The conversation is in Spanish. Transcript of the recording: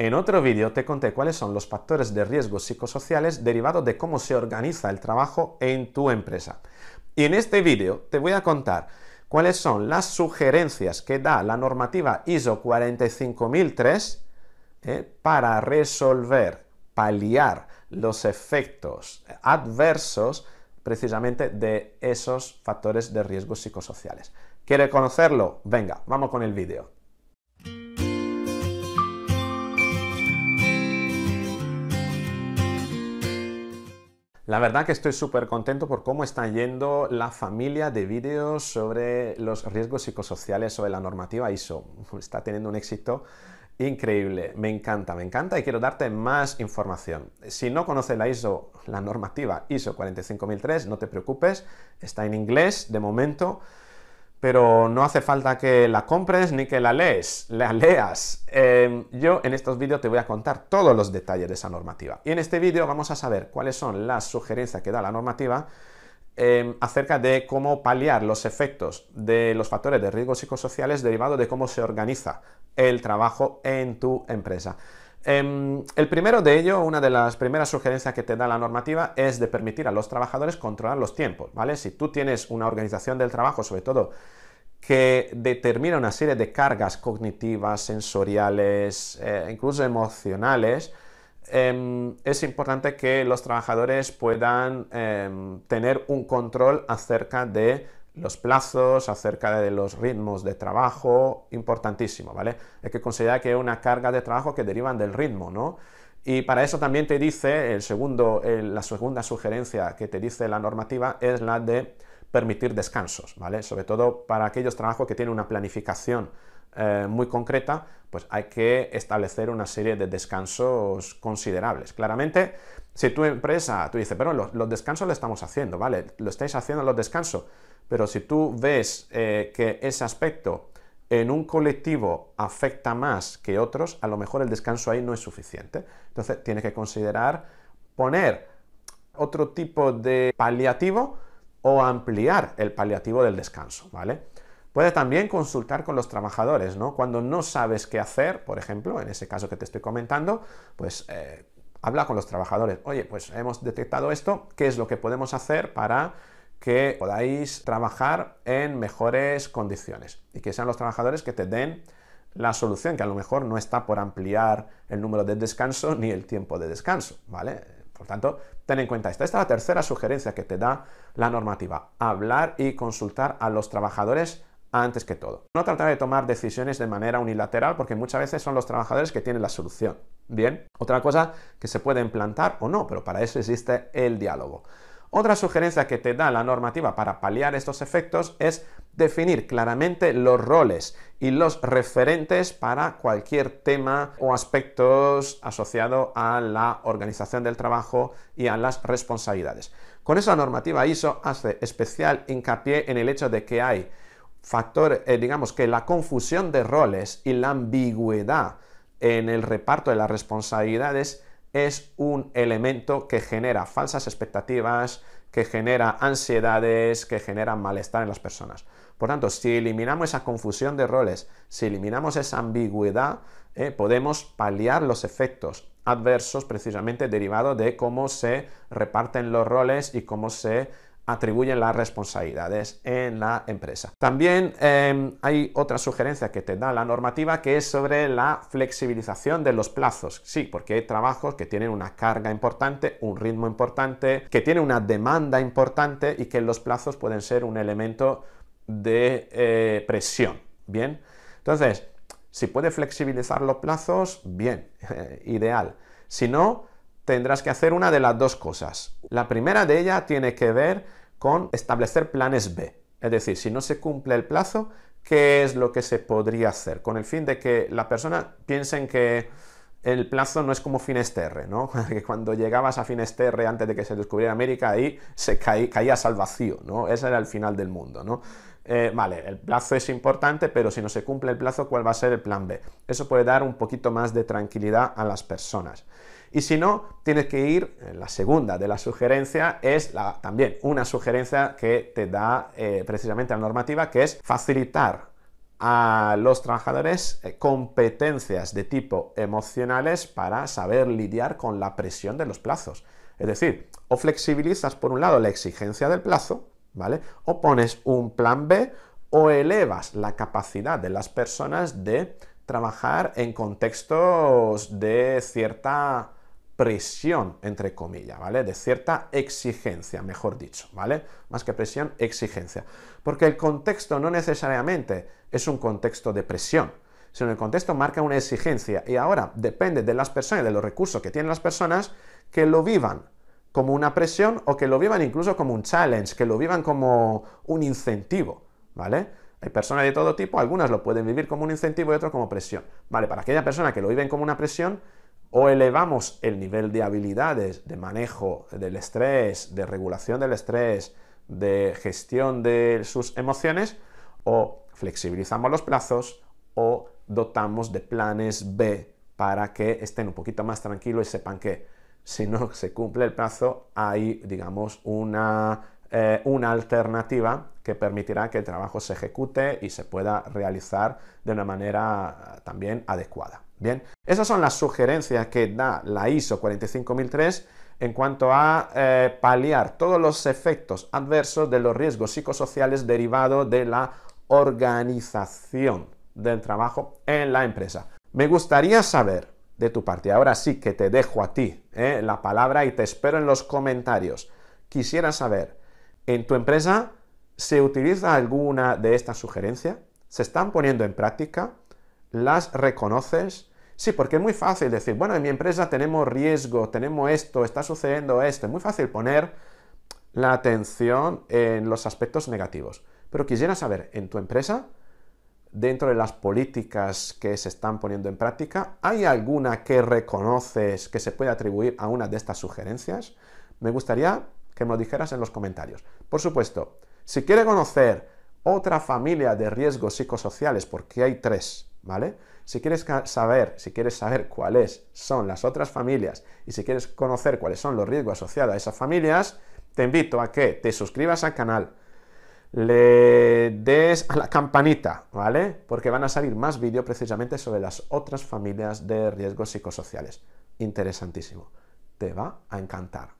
En otro vídeo te conté cuáles son los factores de riesgo psicosociales derivados de cómo se organiza el trabajo en tu empresa. Y en este vídeo te voy a contar cuáles son las sugerencias que da la normativa ISO 45003 ¿eh? para resolver, paliar los efectos adversos precisamente de esos factores de riesgo psicosociales. ¿Quieres conocerlo? Venga, vamos con el vídeo. La verdad que estoy súper contento por cómo está yendo la familia de vídeos sobre los riesgos psicosociales sobre la normativa ISO. Está teniendo un éxito increíble, me encanta, me encanta y quiero darte más información. Si no conoces la ISO, la normativa ISO 45003, no te preocupes, está en inglés de momento pero no hace falta que la compres ni que la lees, la leas. Em, yo en estos vídeos te voy a contar todos los detalles de esa normativa. Y en este vídeo vamos a saber cuáles son las sugerencias que da la normativa em, acerca de cómo paliar los efectos de los factores de riesgo psicosociales derivados de cómo se organiza el trabajo en tu empresa. Em, el primero de ello, una de las primeras sugerencias que te da la normativa es de permitir a los trabajadores controlar los tiempos, ¿vale? Si tú tienes una organización del trabajo, sobre todo que determina una serie de cargas cognitivas, sensoriales, eh, incluso emocionales, em, es importante que los trabajadores puedan em, tener un control acerca de los plazos, acerca de los ritmos de trabajo, importantísimo, ¿vale? Hay que considerar que es una carga de trabajo que derivan del ritmo, ¿no? Y para eso también te dice, el segundo, eh, la segunda sugerencia que te dice la normativa es la de permitir descansos, ¿vale? Sobre todo para aquellos trabajos que tienen una planificación eh, muy concreta, pues hay que establecer una serie de descansos considerables. Claramente, si tu empresa, tú dices, pero los, descansos lo estamos haciendo, ¿vale? Lo estáis haciendo los descansos, pero si tú ves eh, que ese aspecto en un colectivo afecta más que otros, a lo mejor el descanso ahí no es suficiente. Entonces, tienes que considerar poner otro tipo de paliativo o ampliar el paliativo del descanso, ¿vale? Puede también consultar con los trabajadores, ¿no? Cuando no sabes qué hacer, por ejemplo, en ese caso que te estoy comentando, pues eh, habla con los trabajadores. Oye, pues hemos detectado esto, ¿qué es lo que podemos hacer para que podáis trabajar en mejores condiciones? Y que sean los trabajadores que te den la solución, que a lo mejor no está por ampliar el número de descanso ni el tiempo de descanso, ¿vale? Por tanto, ten en cuenta esta. Esta es la tercera sugerencia que te da la normativa. Hablar y consultar a los trabajadores antes que todo. No tratar de tomar decisiones de manera unilateral porque muchas veces son los trabajadores que tienen la solución. Bien, otra cosa que se puede implantar o no, pero para eso existe el diálogo. Otra sugerencia que te da la normativa para paliar estos efectos es definir claramente los roles y los referentes para cualquier tema o aspectos asociado a la organización del trabajo y a las responsabilidades. Con esa normativa ISO hace especial hincapié en el hecho de que hay factor, eh, digamos que la confusión de roles y la ambigüedad en el reparto de las responsabilidades es un elemento que genera falsas expectativas, que genera ansiedades, que genera malestar en las personas. Por tanto, si eliminamos esa confusión de roles, si eliminamos esa ambigüedad, eh, podemos paliar los efectos adversos precisamente derivados de cómo se reparten los roles y cómo se atribuyen las responsabilidades en la empresa. También em, hay otra sugerencia que te da la normativa que es sobre la flexibilización de los plazos. Sí, porque hay trabajos que tienen una carga importante, un ritmo importante, que tienen una demanda importante y que los plazos pueden ser un elemento de eh, presión. Bien, entonces, si puede flexibilizar los plazos, bien, ideal. Si no, tendrás que hacer una de las dos cosas. La primera de ellas tiene que ver con establecer planes B. Es decir, si no se cumple el plazo, ¿qué es lo que se podría hacer? Con el fin de que la persona piense en que el plazo no es como Finesterre, ¿no? Que cuando llegabas a Finesterre antes de que se descubriera América, ahí se caías al vacío, ¿no? Ese era el final del mundo, ¿no? Eh, vale, el plazo es importante, pero si no se cumple el plazo, ¿cuál va a ser el plan B? Eso puede dar un poquito más de tranquilidad a las personas. Y si no, tienes que ir, eh, la segunda de la sugerencia es también una sugerencia que te da eh, precisamente la normativa, que es facilitar a los trabajadores eh, competencias de tipo emocionales para saber lidiar con la presión de los plazos. Es decir, o flexibilizas por un lado la exigencia del plazo, ¿vale? O pones un plan B o elevas la capacidad de las personas de trabajar en contextos de cierta presión, entre comillas, ¿vale? De cierta exigencia, mejor dicho, ¿vale? Más que presión, exigencia. Porque el contexto no necesariamente es un contexto de presión, sino el contexto marca una exigencia y ahora depende de las personas, de los recursos que tienen las personas, que lo vivan como una presión o que lo vivan incluso como un challenge, que lo vivan como un incentivo, ¿vale? Hay personas de todo tipo, algunas lo pueden vivir como un incentivo y otras como presión. Vale, para aquella persona que lo viven como una presión, o elevamos el nivel de habilidades de manejo del estrés, de regulación del estrés, de gestión de sus emociones, o flexibilizamos los plazos, o dotamos de planes B para que estén un poquito más tranquilos y sepan que si no se cumple el plazo hay, digamos, una, eh, una alternativa que permitirá que el trabajo se ejecute y se pueda realizar de una manera eh, también adecuada. Bien, esas son las sugerencias que da la ISO 45003 en cuanto a eh, paliar todos los efectos adversos de los riesgos psicosociales derivados de la organización del trabajo en la empresa. Me gustaría saber de tu parte, ahora sí que te dejo a ti eh, la palabra y te espero en los comentarios. Quisiera saber, ¿en tu empresa se utiliza alguna de estas sugerencias? ¿Se están poniendo en práctica? ¿Las reconoces? Sí, porque es muy fácil decir, bueno, en mi empresa tenemos riesgo, tenemos esto, está sucediendo esto. Es muy fácil poner la atención en los aspectos negativos. Pero quisiera saber, en tu empresa, dentro de las políticas que se están poniendo en práctica, ¿hay alguna que reconoces que se puede atribuir a una de estas sugerencias? Me gustaría que me lo dijeras en los comentarios. Por supuesto, si quiere conocer otra familia de riesgos psicosociales, porque hay tres, ¿vale? Si quieres saber, si quieres saber cuáles son las otras familias y si quieres conocer cuáles son los riesgos asociados a esas familias, te invito a que te suscribas al canal, le des a la campanita, ¿vale? Porque van a salir más vídeos precisamente sobre las otras familias de riesgos psicosociales. Interesantísimo. Te va a encantar.